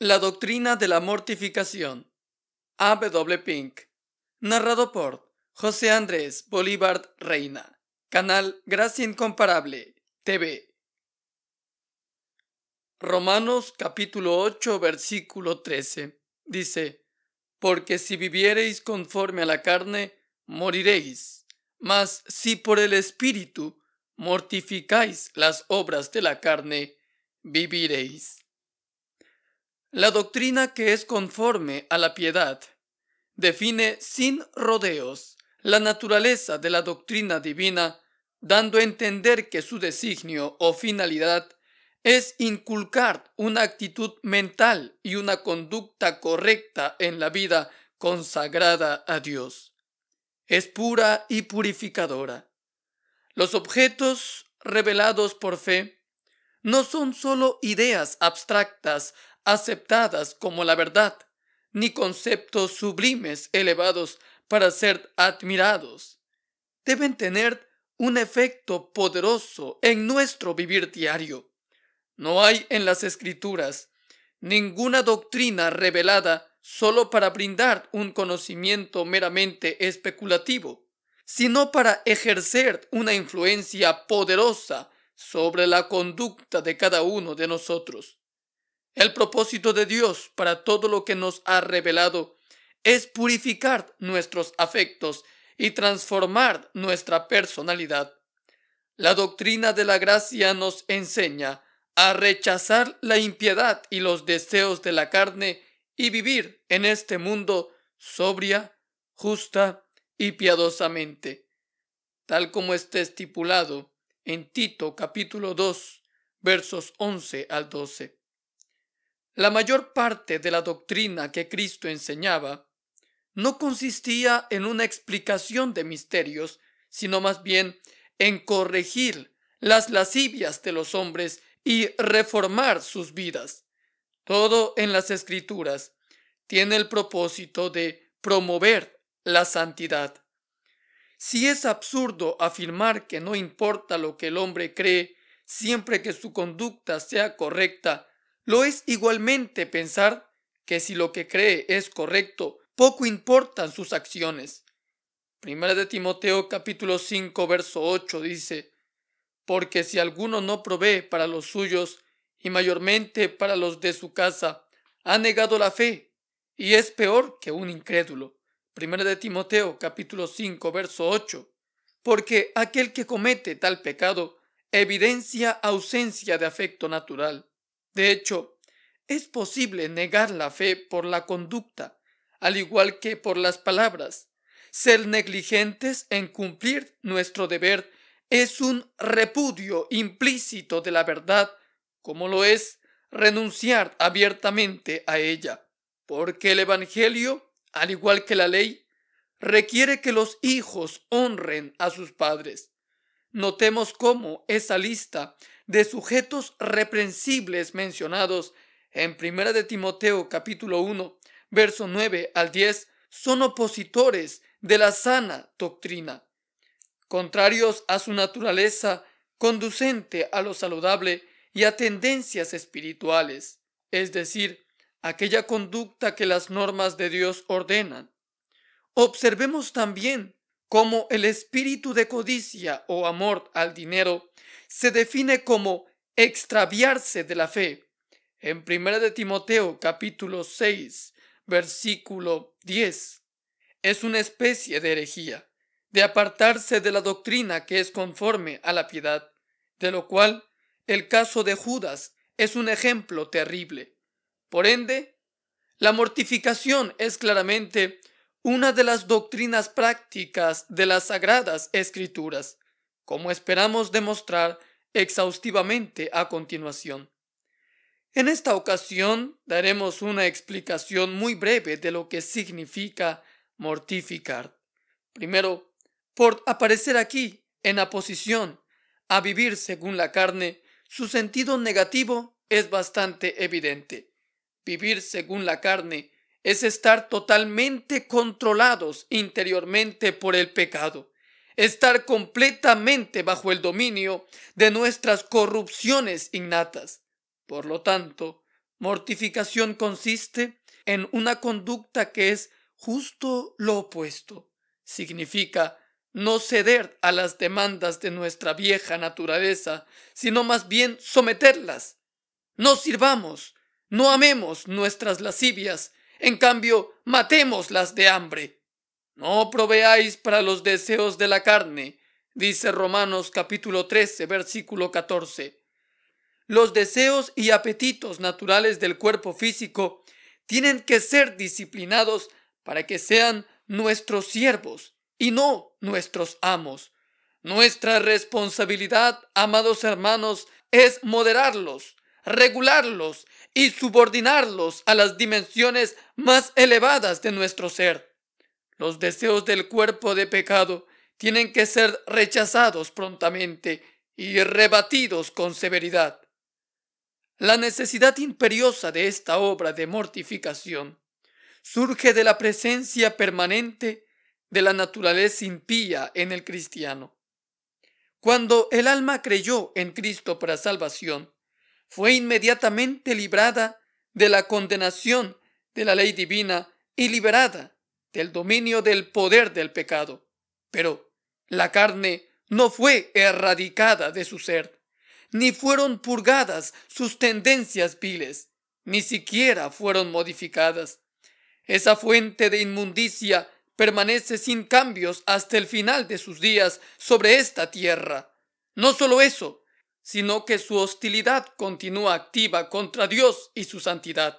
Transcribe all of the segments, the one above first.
La doctrina de la mortificación. A. W. Pink. Narrado por José Andrés Bolívar Reina. Canal Gracia Incomparable. TV. Romanos capítulo 8 versículo 13. Dice, Porque si viviereis conforme a la carne, moriréis. Mas si por el Espíritu mortificáis las obras de la carne, viviréis. La doctrina que es conforme a la piedad define sin rodeos la naturaleza de la doctrina divina, dando a entender que su designio o finalidad es inculcar una actitud mental y una conducta correcta en la vida consagrada a Dios. Es pura y purificadora. Los objetos revelados por fe no son sólo ideas abstractas aceptadas como la verdad, ni conceptos sublimes elevados para ser admirados. Deben tener un efecto poderoso en nuestro vivir diario. No hay en las escrituras ninguna doctrina revelada solo para brindar un conocimiento meramente especulativo, sino para ejercer una influencia poderosa sobre la conducta de cada uno de nosotros. El propósito de Dios para todo lo que nos ha revelado es purificar nuestros afectos y transformar nuestra personalidad. La doctrina de la gracia nos enseña a rechazar la impiedad y los deseos de la carne y vivir en este mundo sobria, justa y piadosamente, tal como está estipulado en Tito capítulo 2, versos 11 al 12. La mayor parte de la doctrina que Cristo enseñaba no consistía en una explicación de misterios, sino más bien en corregir las lascivias de los hombres y reformar sus vidas. Todo en las escrituras tiene el propósito de promover la santidad. Si es absurdo afirmar que no importa lo que el hombre cree, siempre que su conducta sea correcta lo es igualmente pensar que si lo que cree es correcto, poco importan sus acciones. Primera de Timoteo capítulo 5 verso 8 dice, Porque si alguno no provee para los suyos y mayormente para los de su casa, ha negado la fe y es peor que un incrédulo. Primera de Timoteo capítulo 5 verso 8. Porque aquel que comete tal pecado evidencia ausencia de afecto natural. De hecho, es posible negar la fe por la conducta, al igual que por las palabras. Ser negligentes en cumplir nuestro deber es un repudio implícito de la verdad, como lo es renunciar abiertamente a ella, porque el Evangelio, al igual que la ley, requiere que los hijos honren a sus padres. Notemos cómo esa lista de sujetos reprensibles mencionados en primera de Timoteo capítulo 1, verso 9 al 10, son opositores de la sana doctrina, contrarios a su naturaleza, conducente a lo saludable y a tendencias espirituales, es decir, aquella conducta que las normas de Dios ordenan. Observemos también cómo el espíritu de codicia o amor al dinero se define como extraviarse de la fe. En primera de Timoteo capítulo 6, versículo 10. Es una especie de herejía, de apartarse de la doctrina que es conforme a la piedad, de lo cual el caso de Judas es un ejemplo terrible. Por ende, la mortificación es claramente una de las doctrinas prácticas de las sagradas escrituras, como esperamos demostrar exhaustivamente a continuación. En esta ocasión daremos una explicación muy breve de lo que significa mortificar. Primero, por aparecer aquí, en posición a vivir según la carne, su sentido negativo es bastante evidente. Vivir según la carne es estar totalmente controlados interiormente por el pecado estar completamente bajo el dominio de nuestras corrupciones innatas. Por lo tanto, mortificación consiste en una conducta que es justo lo opuesto. Significa no ceder a las demandas de nuestra vieja naturaleza, sino más bien someterlas. No sirvamos, no amemos nuestras lascivias, en cambio, matémoslas de hambre. No proveáis para los deseos de la carne, dice Romanos capítulo 13, versículo 14. Los deseos y apetitos naturales del cuerpo físico tienen que ser disciplinados para que sean nuestros siervos y no nuestros amos. Nuestra responsabilidad, amados hermanos, es moderarlos, regularlos y subordinarlos a las dimensiones más elevadas de nuestro ser. Los deseos del cuerpo de pecado tienen que ser rechazados prontamente y rebatidos con severidad. La necesidad imperiosa de esta obra de mortificación surge de la presencia permanente de la naturaleza impía en el cristiano. Cuando el alma creyó en Cristo para salvación, fue inmediatamente librada de la condenación de la ley divina y liberada del dominio del poder del pecado. Pero la carne no fue erradicada de su ser, ni fueron purgadas sus tendencias viles, ni siquiera fueron modificadas. Esa fuente de inmundicia permanece sin cambios hasta el final de sus días sobre esta tierra. No solo eso, sino que su hostilidad continúa activa contra Dios y su santidad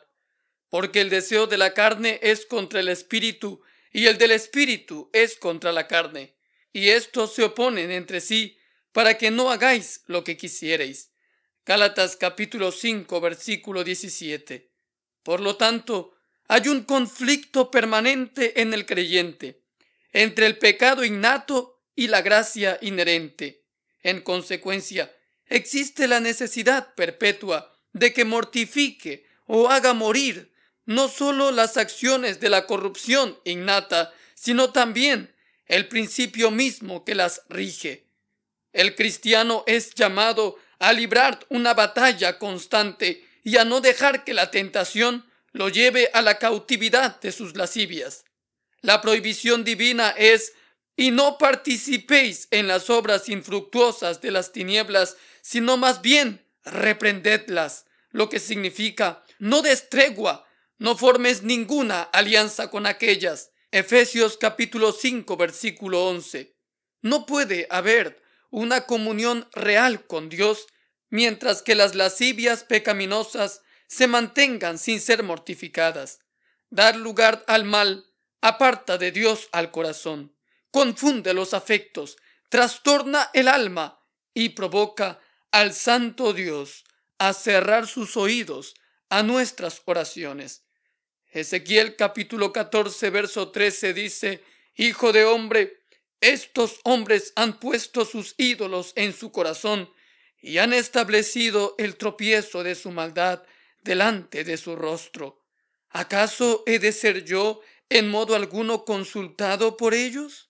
porque el deseo de la carne es contra el espíritu, y el del espíritu es contra la carne, y estos se oponen entre sí, para que no hagáis lo que quisiereis. Gálatas capítulo 5 versículo 17. Por lo tanto, hay un conflicto permanente en el creyente, entre el pecado innato y la gracia inherente. En consecuencia, existe la necesidad perpetua de que mortifique o haga morir no solo las acciones de la corrupción innata, sino también el principio mismo que las rige. El cristiano es llamado a librar una batalla constante y a no dejar que la tentación lo lleve a la cautividad de sus lascivias. La prohibición divina es y no participéis en las obras infructuosas de las tinieblas, sino más bien reprendedlas, lo que significa no destregua no formes ninguna alianza con aquellas. Efesios capítulo 5 versículo 11. No puede haber una comunión real con Dios mientras que las lascivias pecaminosas se mantengan sin ser mortificadas. Dar lugar al mal aparta de Dios al corazón, confunde los afectos, trastorna el alma y provoca al Santo Dios a cerrar sus oídos a nuestras oraciones. Ezequiel capítulo 14, verso 13 dice, Hijo de hombre, estos hombres han puesto sus ídolos en su corazón y han establecido el tropiezo de su maldad delante de su rostro. ¿Acaso he de ser yo en modo alguno consultado por ellos?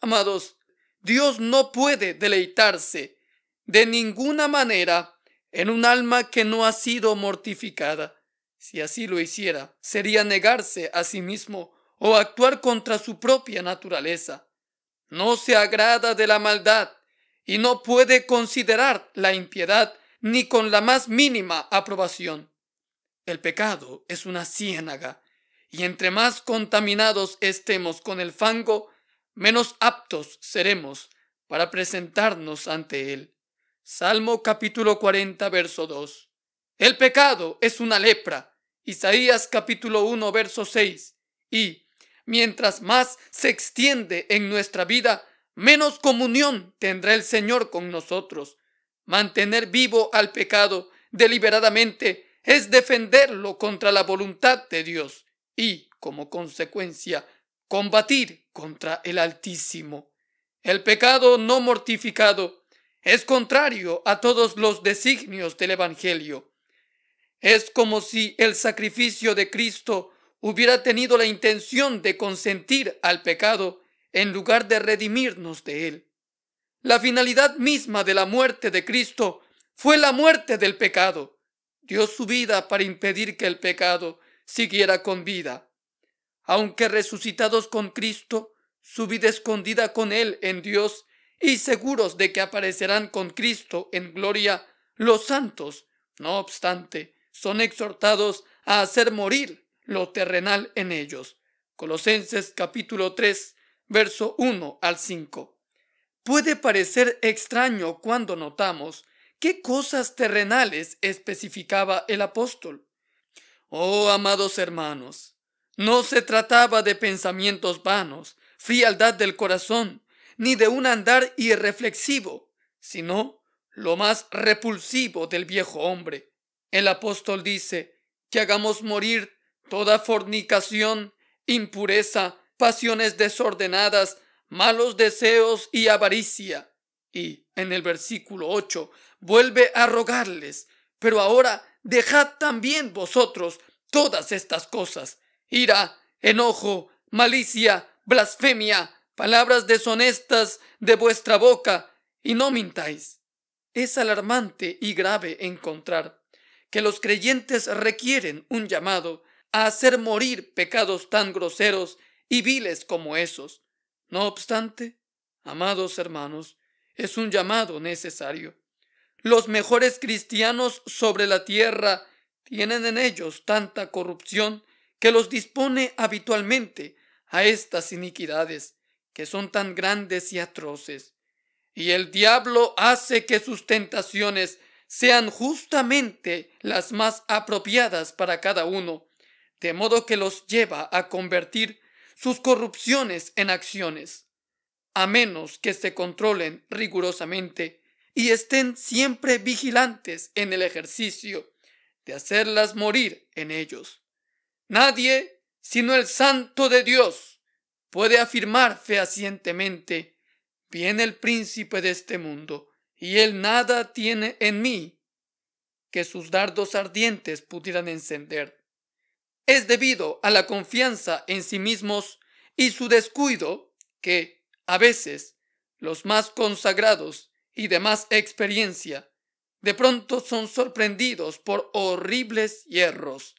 Amados, Dios no puede deleitarse de ninguna manera en un alma que no ha sido mortificada. Si así lo hiciera, sería negarse a sí mismo o actuar contra su propia naturaleza. No se agrada de la maldad y no puede considerar la impiedad ni con la más mínima aprobación. El pecado es una ciénaga, y entre más contaminados estemos con el fango, menos aptos seremos para presentarnos ante él. Salmo capítulo 40, verso 2. El pecado es una lepra Isaías capítulo 1, verso 6. Y mientras más se extiende en nuestra vida, menos comunión tendrá el Señor con nosotros. Mantener vivo al pecado deliberadamente es defenderlo contra la voluntad de Dios y, como consecuencia, combatir contra el Altísimo. El pecado no mortificado es contrario a todos los designios del Evangelio. Es como si el sacrificio de Cristo hubiera tenido la intención de consentir al pecado en lugar de redimirnos de él. La finalidad misma de la muerte de Cristo fue la muerte del pecado. Dio su vida para impedir que el pecado siguiera con vida. Aunque resucitados con Cristo, su vida escondida con Él en Dios y seguros de que aparecerán con Cristo en gloria los santos, no obstante, son exhortados a hacer morir lo terrenal en ellos. Colosenses capítulo 3, verso 1 al 5. Puede parecer extraño cuando notamos qué cosas terrenales especificaba el apóstol. Oh, amados hermanos, no se trataba de pensamientos vanos, frialdad del corazón, ni de un andar irreflexivo, sino lo más repulsivo del viejo hombre, el apóstol dice que hagamos morir toda fornicación, impureza, pasiones desordenadas, malos deseos y avaricia. Y en el versículo 8 vuelve a rogarles, pero ahora dejad también vosotros todas estas cosas, ira, enojo, malicia, blasfemia, palabras deshonestas de vuestra boca, y no mintáis. Es alarmante y grave encontrar que los creyentes requieren un llamado a hacer morir pecados tan groseros y viles como esos. No obstante, amados hermanos, es un llamado necesario. Los mejores cristianos sobre la tierra tienen en ellos tanta corrupción que los dispone habitualmente a estas iniquidades, que son tan grandes y atroces. Y el diablo hace que sus tentaciones sean justamente las más apropiadas para cada uno, de modo que los lleva a convertir sus corrupciones en acciones, a menos que se controlen rigurosamente y estén siempre vigilantes en el ejercicio de hacerlas morir en ellos. Nadie, sino el Santo de Dios, puede afirmar fehacientemente, viene el príncipe de este mundo, y él nada tiene en mí que sus dardos ardientes pudieran encender. Es debido a la confianza en sí mismos y su descuido que, a veces, los más consagrados y de más experiencia, de pronto son sorprendidos por horribles hierros.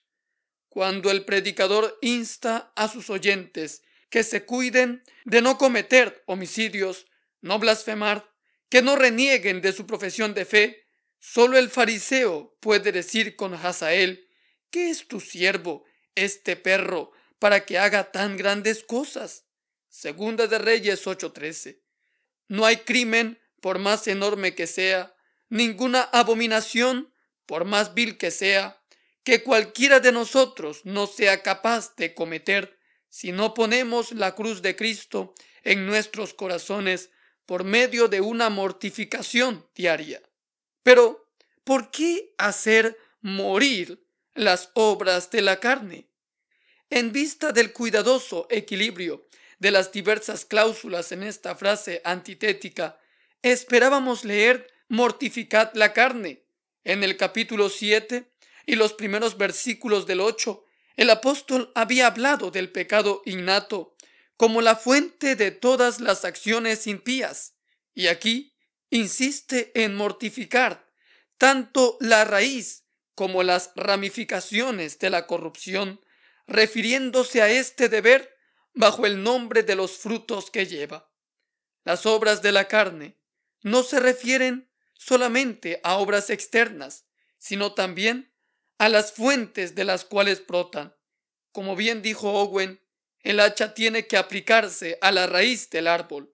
Cuando el predicador insta a sus oyentes que se cuiden de no cometer homicidios, no blasfemar, que no renieguen de su profesión de fe. Solo el fariseo puede decir con Hazael, ¿qué es tu siervo, este perro, para que haga tan grandes cosas? Segunda de Reyes 8:13. No hay crimen, por más enorme que sea, ninguna abominación, por más vil que sea, que cualquiera de nosotros no sea capaz de cometer si no ponemos la cruz de Cristo en nuestros corazones por medio de una mortificación diaria. Pero, ¿por qué hacer morir las obras de la carne? En vista del cuidadoso equilibrio de las diversas cláusulas en esta frase antitética, esperábamos leer mortificad la carne. En el capítulo 7 y los primeros versículos del 8, el apóstol había hablado del pecado innato como la fuente de todas las acciones impías. Y aquí insiste en mortificar tanto la raíz como las ramificaciones de la corrupción, refiriéndose a este deber bajo el nombre de los frutos que lleva. Las obras de la carne no se refieren solamente a obras externas, sino también a las fuentes de las cuales brotan. Como bien dijo Owen, el hacha tiene que aplicarse a la raíz del árbol.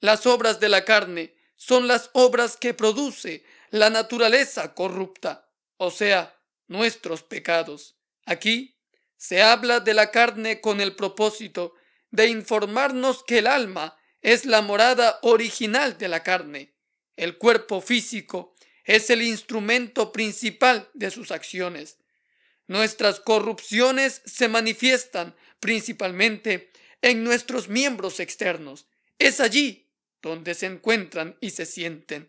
Las obras de la carne son las obras que produce la naturaleza corrupta, o sea, nuestros pecados. Aquí se habla de la carne con el propósito de informarnos que el alma es la morada original de la carne. El cuerpo físico es el instrumento principal de sus acciones. Nuestras corrupciones se manifiestan principalmente en nuestros miembros externos. Es allí donde se encuentran y se sienten.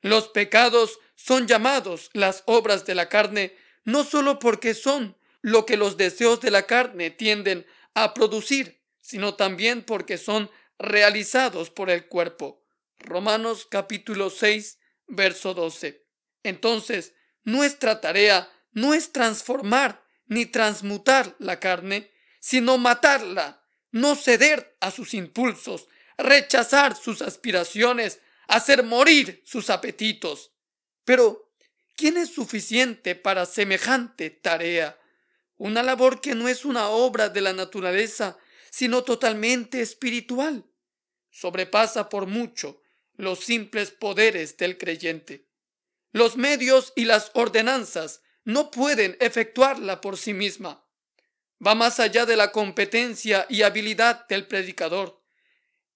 Los pecados son llamados las obras de la carne no sólo porque son lo que los deseos de la carne tienden a producir, sino también porque son realizados por el cuerpo. Romanos capítulo 6, verso 12. Entonces, nuestra tarea no es transformar ni transmutar la carne, sino matarla, no ceder a sus impulsos, rechazar sus aspiraciones, hacer morir sus apetitos. Pero, ¿quién es suficiente para semejante tarea? Una labor que no es una obra de la naturaleza, sino totalmente espiritual. Sobrepasa por mucho los simples poderes del creyente. Los medios y las ordenanzas no pueden efectuarla por sí misma va más allá de la competencia y habilidad del predicador.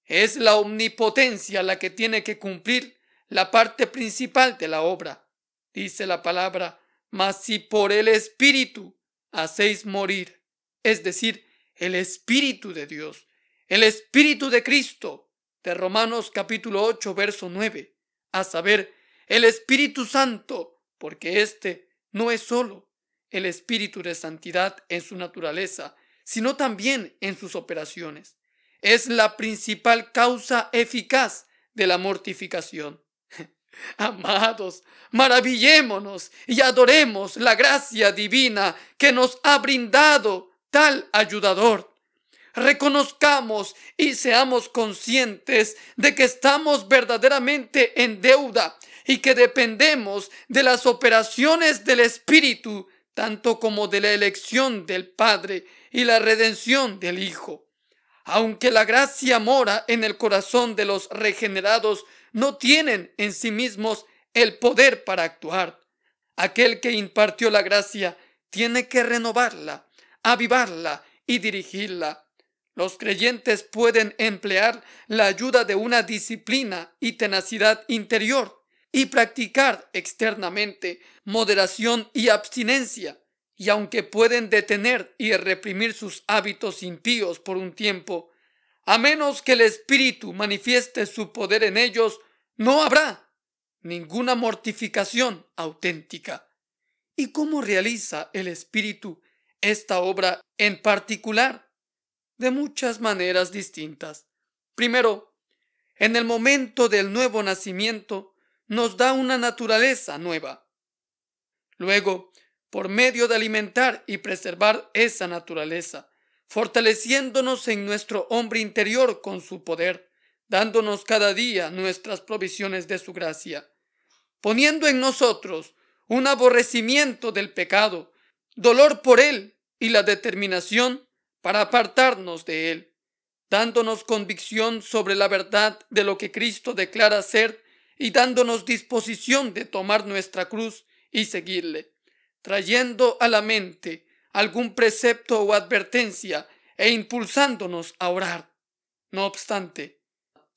Es la omnipotencia la que tiene que cumplir la parte principal de la obra. Dice la palabra, mas si por el Espíritu hacéis morir, es decir, el Espíritu de Dios, el Espíritu de Cristo, de Romanos capítulo 8, verso 9, a saber, el Espíritu Santo, porque éste no es solo, el espíritu de santidad en su naturaleza, sino también en sus operaciones. Es la principal causa eficaz de la mortificación. Amados, maravillémonos y adoremos la gracia divina que nos ha brindado tal ayudador. Reconozcamos y seamos conscientes de que estamos verdaderamente en deuda y que dependemos de las operaciones del Espíritu tanto como de la elección del Padre y la redención del Hijo. Aunque la gracia mora en el corazón de los regenerados, no tienen en sí mismos el poder para actuar. Aquel que impartió la gracia tiene que renovarla, avivarla y dirigirla. Los creyentes pueden emplear la ayuda de una disciplina y tenacidad interior y practicar externamente moderación y abstinencia, y aunque pueden detener y reprimir sus hábitos impíos por un tiempo, a menos que el Espíritu manifieste su poder en ellos, no habrá ninguna mortificación auténtica. ¿Y cómo realiza el Espíritu esta obra en particular? De muchas maneras distintas. Primero, en el momento del nuevo nacimiento, nos da una naturaleza nueva. Luego, por medio de alimentar y preservar esa naturaleza, fortaleciéndonos en nuestro hombre interior con su poder, dándonos cada día nuestras provisiones de su gracia, poniendo en nosotros un aborrecimiento del pecado, dolor por él y la determinación para apartarnos de él, dándonos convicción sobre la verdad de lo que Cristo declara ser y dándonos disposición de tomar nuestra cruz y seguirle, trayendo a la mente algún precepto o advertencia e impulsándonos a orar. No obstante,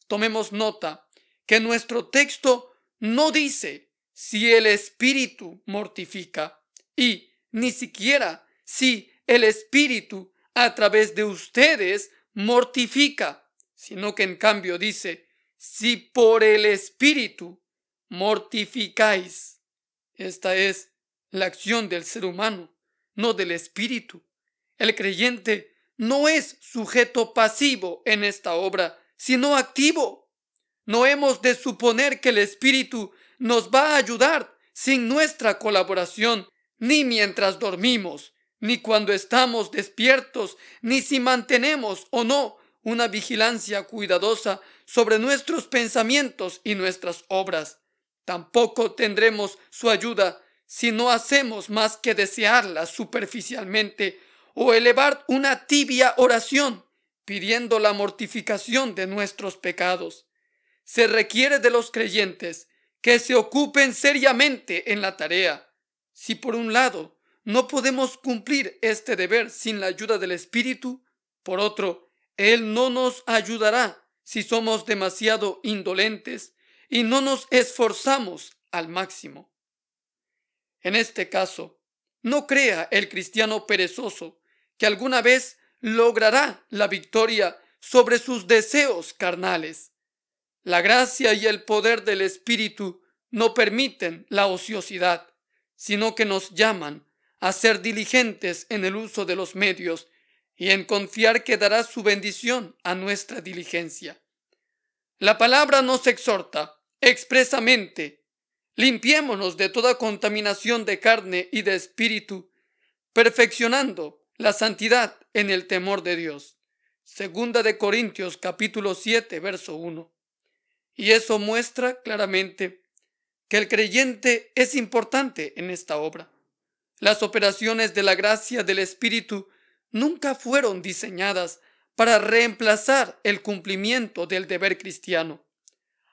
tomemos nota que nuestro texto no dice si el espíritu mortifica y ni siquiera si el espíritu a través de ustedes mortifica, sino que en cambio dice si por el Espíritu mortificáis. Esta es la acción del ser humano, no del Espíritu. El creyente no es sujeto pasivo en esta obra, sino activo. No hemos de suponer que el Espíritu nos va a ayudar sin nuestra colaboración, ni mientras dormimos, ni cuando estamos despiertos, ni si mantenemos o no una vigilancia cuidadosa sobre nuestros pensamientos y nuestras obras. Tampoco tendremos su ayuda si no hacemos más que desearla superficialmente o elevar una tibia oración pidiendo la mortificación de nuestros pecados. Se requiere de los creyentes que se ocupen seriamente en la tarea. Si por un lado no podemos cumplir este deber sin la ayuda del Espíritu, por otro, Él no nos ayudará si somos demasiado indolentes y no nos esforzamos al máximo. En este caso, no crea el cristiano perezoso que alguna vez logrará la victoria sobre sus deseos carnales. La gracia y el poder del Espíritu no permiten la ociosidad, sino que nos llaman a ser diligentes en el uso de los medios y en confiar que dará su bendición a nuestra diligencia. La palabra nos exhorta expresamente, limpiémonos de toda contaminación de carne y de espíritu, perfeccionando la santidad en el temor de Dios. Segunda de Corintios capítulo 7, verso 1. Y eso muestra claramente que el creyente es importante en esta obra. Las operaciones de la gracia del Espíritu nunca fueron diseñadas para reemplazar el cumplimiento del deber cristiano.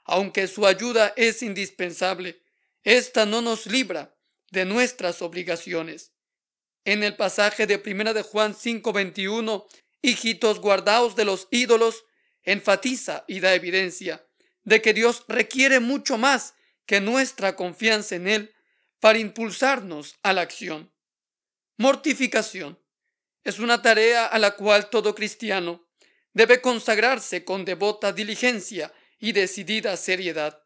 Aunque su ayuda es indispensable, esta no nos libra de nuestras obligaciones. En el pasaje de primera de Juan 5:21, hijitos guardaos de los ídolos, enfatiza y da evidencia de que Dios requiere mucho más que nuestra confianza en Él para impulsarnos a la acción. Mortificación. Es una tarea a la cual todo cristiano debe consagrarse con devota diligencia y decidida seriedad.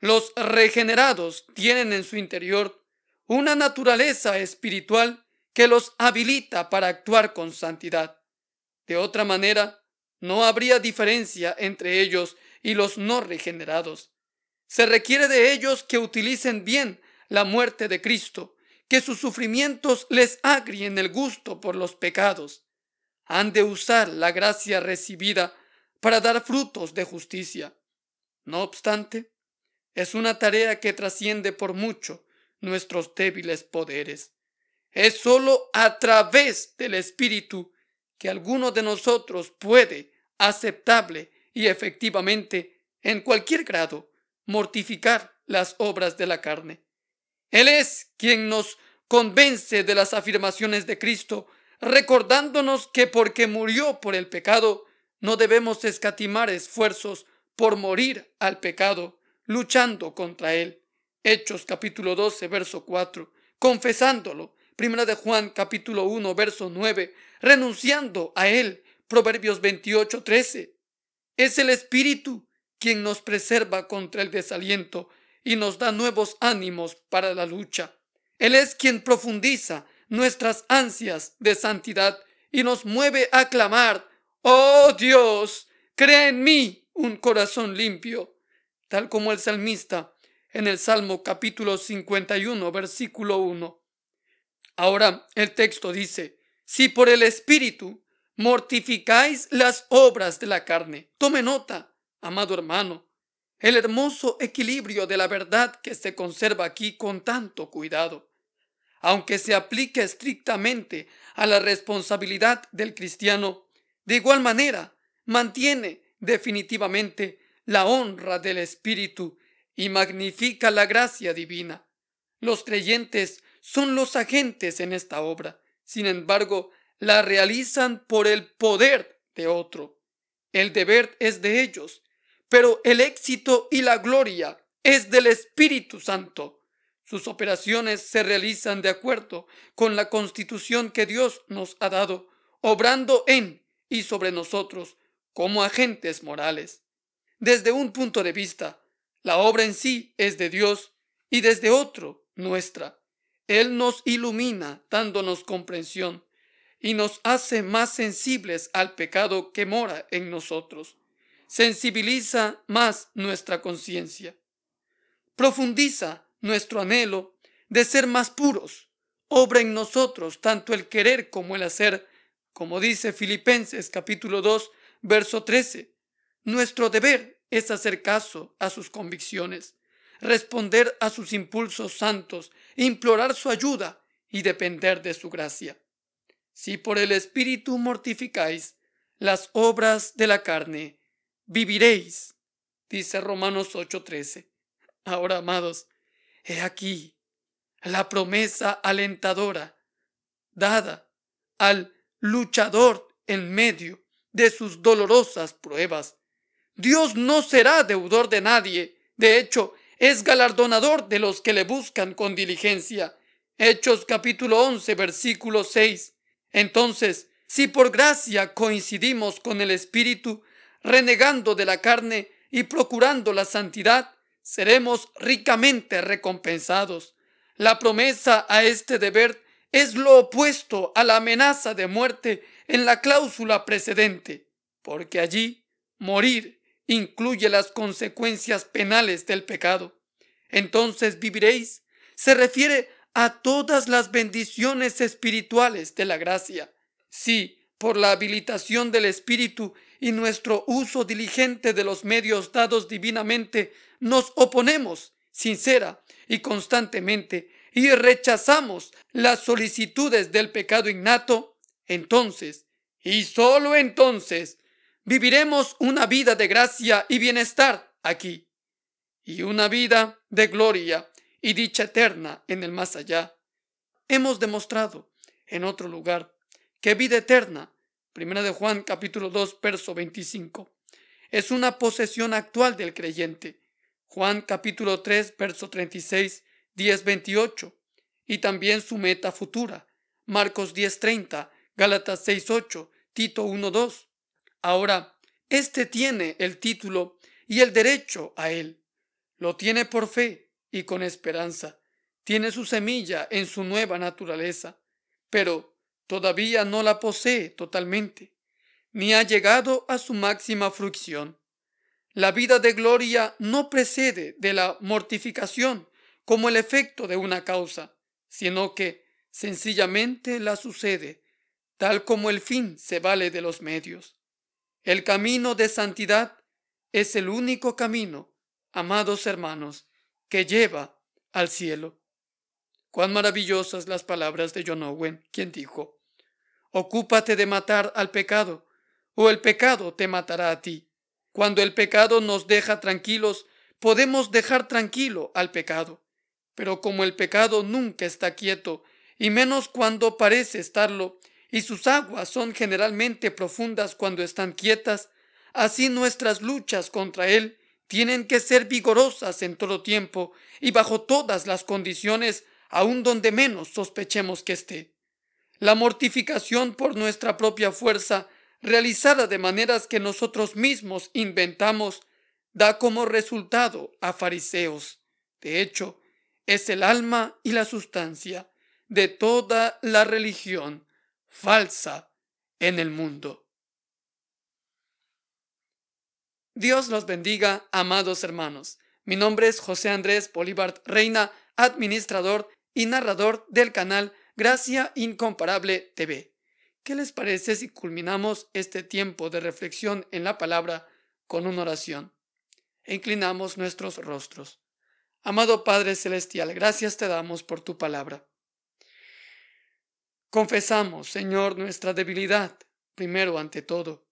Los regenerados tienen en su interior una naturaleza espiritual que los habilita para actuar con santidad. De otra manera, no habría diferencia entre ellos y los no regenerados. Se requiere de ellos que utilicen bien la muerte de Cristo que sus sufrimientos les agrien el gusto por los pecados. Han de usar la gracia recibida para dar frutos de justicia. No obstante, es una tarea que trasciende por mucho nuestros débiles poderes. Es sólo a través del Espíritu que alguno de nosotros puede, aceptable y efectivamente, en cualquier grado, mortificar las obras de la carne. Él es quien nos convence de las afirmaciones de Cristo, recordándonos que porque murió por el pecado, no debemos escatimar esfuerzos por morir al pecado, luchando contra él. Hechos capítulo 12, verso 4, confesándolo. Primera de Juan capítulo 1, verso 9, renunciando a él. Proverbios 28, 13. Es el Espíritu quien nos preserva contra el desaliento y nos da nuevos ánimos para la lucha. Él es quien profundiza nuestras ansias de santidad y nos mueve a clamar, Oh Dios, crea en mí un corazón limpio, tal como el salmista en el Salmo capítulo 51, versículo 1. Ahora el texto dice, si por el Espíritu mortificáis las obras de la carne, tome nota, amado hermano, el hermoso equilibrio de la verdad que se conserva aquí con tanto cuidado, aunque se aplique estrictamente a la responsabilidad del cristiano, de igual manera mantiene definitivamente la honra del Espíritu y magnifica la gracia divina. Los creyentes son los agentes en esta obra, sin embargo, la realizan por el poder de otro. El deber es de ellos, pero el éxito y la gloria es del Espíritu Santo. Sus operaciones se realizan de acuerdo con la constitución que Dios nos ha dado, obrando en y sobre nosotros como agentes morales. Desde un punto de vista, la obra en sí es de Dios y desde otro, nuestra. Él nos ilumina dándonos comprensión y nos hace más sensibles al pecado que mora en nosotros sensibiliza más nuestra conciencia, profundiza nuestro anhelo de ser más puros, obra en nosotros tanto el querer como el hacer, como dice Filipenses capítulo 2, verso 13. Nuestro deber es hacer caso a sus convicciones, responder a sus impulsos santos, implorar su ayuda y depender de su gracia. Si por el Espíritu mortificáis las obras de la carne, viviréis, dice Romanos 8:13. Ahora, amados, he aquí la promesa alentadora dada al luchador en medio de sus dolorosas pruebas. Dios no será deudor de nadie, de hecho, es galardonador de los que le buscan con diligencia. Hechos capítulo 11, versículo 6. Entonces, si por gracia coincidimos con el Espíritu, renegando de la carne y procurando la santidad, seremos ricamente recompensados. La promesa a este deber es lo opuesto a la amenaza de muerte en la cláusula precedente, porque allí morir incluye las consecuencias penales del pecado. Entonces viviréis se refiere a todas las bendiciones espirituales de la gracia. Si, por la habilitación del Espíritu, y nuestro uso diligente de los medios dados divinamente, nos oponemos sincera y constantemente y rechazamos las solicitudes del pecado innato, entonces, y sólo entonces, viviremos una vida de gracia y bienestar aquí, y una vida de gloria y dicha eterna en el más allá. Hemos demostrado, en otro lugar, que vida eterna Primera de Juan capítulo 2, verso 25. Es una posesión actual del creyente. Juan capítulo 3, verso 36, 10, 28. Y también su meta futura. Marcos 10, 30, Gálatas 6, 8, Tito 1, 2. Ahora, este tiene el título y el derecho a él. Lo tiene por fe y con esperanza. Tiene su semilla en su nueva naturaleza. Pero, todavía no la posee totalmente, ni ha llegado a su máxima fruición. La vida de gloria no precede de la mortificación como el efecto de una causa, sino que sencillamente la sucede, tal como el fin se vale de los medios. El camino de santidad es el único camino, amados hermanos, que lleva al cielo. Cuán maravillosas las palabras de John Owen, quien dijo, Ocúpate de matar al pecado, o el pecado te matará a ti. Cuando el pecado nos deja tranquilos, podemos dejar tranquilo al pecado. Pero como el pecado nunca está quieto, y menos cuando parece estarlo, y sus aguas son generalmente profundas cuando están quietas, así nuestras luchas contra él tienen que ser vigorosas en todo tiempo y bajo todas las condiciones aún donde menos sospechemos que esté. La mortificación por nuestra propia fuerza, realizada de maneras que nosotros mismos inventamos, da como resultado a fariseos. De hecho, es el alma y la sustancia de toda la religión falsa en el mundo. Dios los bendiga, amados hermanos. Mi nombre es José Andrés Bolívar Reina administrador y narrador del canal Gracia Incomparable TV. ¿Qué les parece si culminamos este tiempo de reflexión en la palabra con una oración? inclinamos nuestros rostros. Amado Padre Celestial, gracias te damos por tu palabra. Confesamos, Señor, nuestra debilidad, primero ante todo.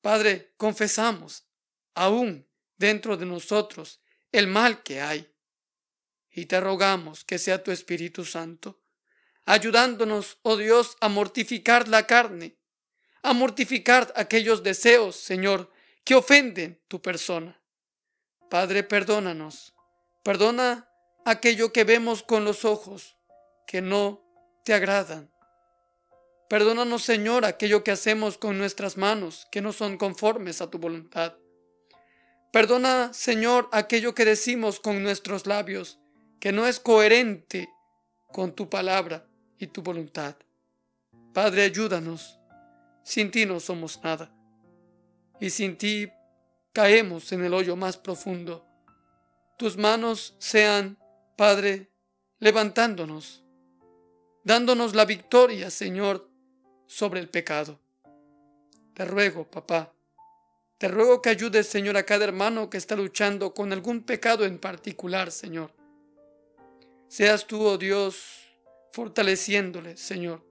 Padre, confesamos, aún dentro de nosotros, el mal que hay y te rogamos que sea tu Espíritu Santo, ayudándonos, oh Dios, a mortificar la carne, a mortificar aquellos deseos, Señor, que ofenden tu persona. Padre, perdónanos, perdona aquello que vemos con los ojos, que no te agradan. Perdónanos, Señor, aquello que hacemos con nuestras manos, que no son conformes a tu voluntad. Perdona, Señor, aquello que decimos con nuestros labios, que no es coherente con tu palabra y tu voluntad. Padre, ayúdanos. Sin ti no somos nada. Y sin ti caemos en el hoyo más profundo. Tus manos sean, Padre, levantándonos, dándonos la victoria, Señor, sobre el pecado. Te ruego, papá, te ruego que ayudes, Señor, a cada hermano que está luchando con algún pecado en particular, Señor. Seas tú, oh Dios, fortaleciéndole, Señor,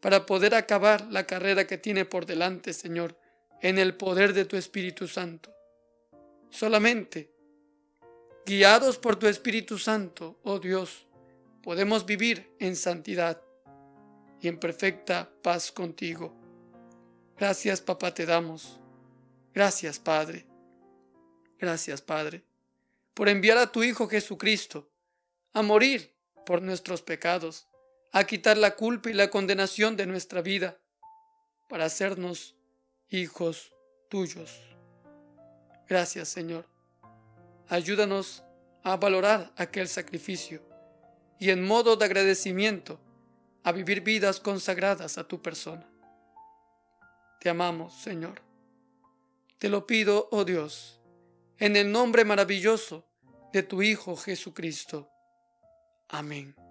para poder acabar la carrera que tiene por delante, Señor, en el poder de tu Espíritu Santo. Solamente, guiados por tu Espíritu Santo, oh Dios, podemos vivir en santidad y en perfecta paz contigo. Gracias, papá, te damos. Gracias, Padre. Gracias, Padre, por enviar a tu Hijo Jesucristo a morir por nuestros pecados, a quitar la culpa y la condenación de nuestra vida, para hacernos hijos tuyos. Gracias, Señor. Ayúdanos a valorar aquel sacrificio y en modo de agradecimiento a vivir vidas consagradas a tu persona. Te amamos, Señor. Te lo pido, oh Dios, en el nombre maravilloso de tu Hijo Jesucristo. Amém.